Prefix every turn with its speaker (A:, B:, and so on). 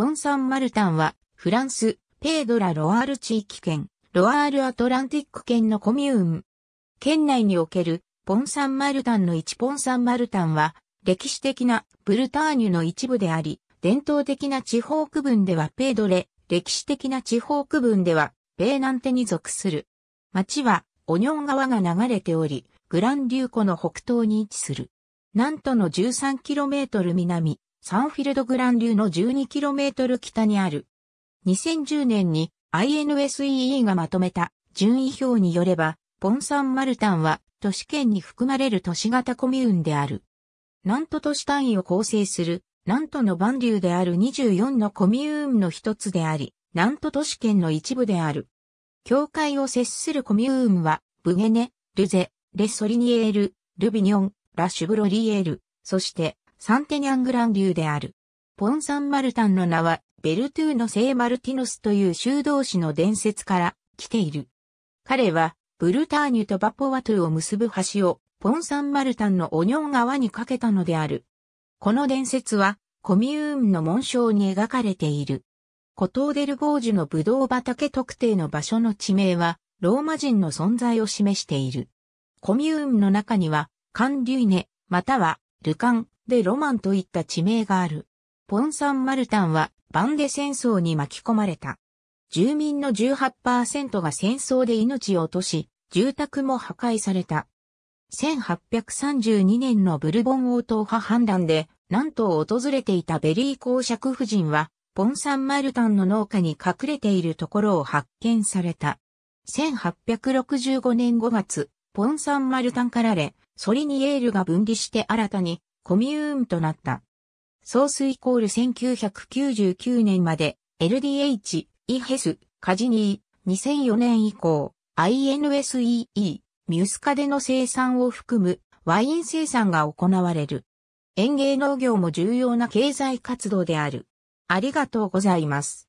A: ポン・サン・マルタンは、フランス、ペードラ・ロアール地域圏、ロアール・アトランティック圏のコミューン。県内における、ポン・サン・マルタンの1ポン・サン・マルタンは、歴史的なブルターニュの一部であり、伝統的な地方区分ではペードレ、歴史的な地方区分では、ペーナンテに属する。町は、オニョン川が流れており、グランデュー湖の北東に位置する。南都の 13km 南、サンフィルドグラン流の 12km 北にある。2010年に INSEE がまとめた順位表によれば、ポンサンマルタンは都市圏に含まれる都市型コミューンである。南都都市単位を構成する南都の万流である24のコミューンの一つであり、南都都市圏の一部である。境界を接するコミューンは、ブゲネ、ルゼ、レ・ソリニエール、ルビニョン、ラ・シュブロリエール、そしてサンテニャングラン流である。ポン・サン・マルタンの名は、ベルトゥーの聖マルティノスという修道士の伝説から来ている。彼は、ブルターニュとバポワトゥを結ぶ橋を、ポン・サン・マルタンのオニョン川に架けたのである。この伝説は、コミューンの紋章に描かれている。コトーデルボージュのブドウ畑特定の場所の地名は、ローマ人の存在を示している。コミューンの中には、カン・リュイネ、または、ルカン、でロマンといった地名がある。ポン・サン・マルタンはバンデ戦争に巻き込まれた。住民の18%が戦争で命を落とし、住宅も破壊された。1832年のブルボン王党派判断で、南東を訪れていたベリー公爵夫人は、ポンサンマルタンの農家に隠れているところを発見された。1865年5月、ポンサンマルタンからレ、ソリニエールが分離して新たにコミューンとなった。ソースイコール1999年まで LDH、イヘス、カジニー、2004年以降、INSEE、ミュスカでの生産を含むワイン生産が行われる。園芸農業も重要な経済活動である。ありがとうございます。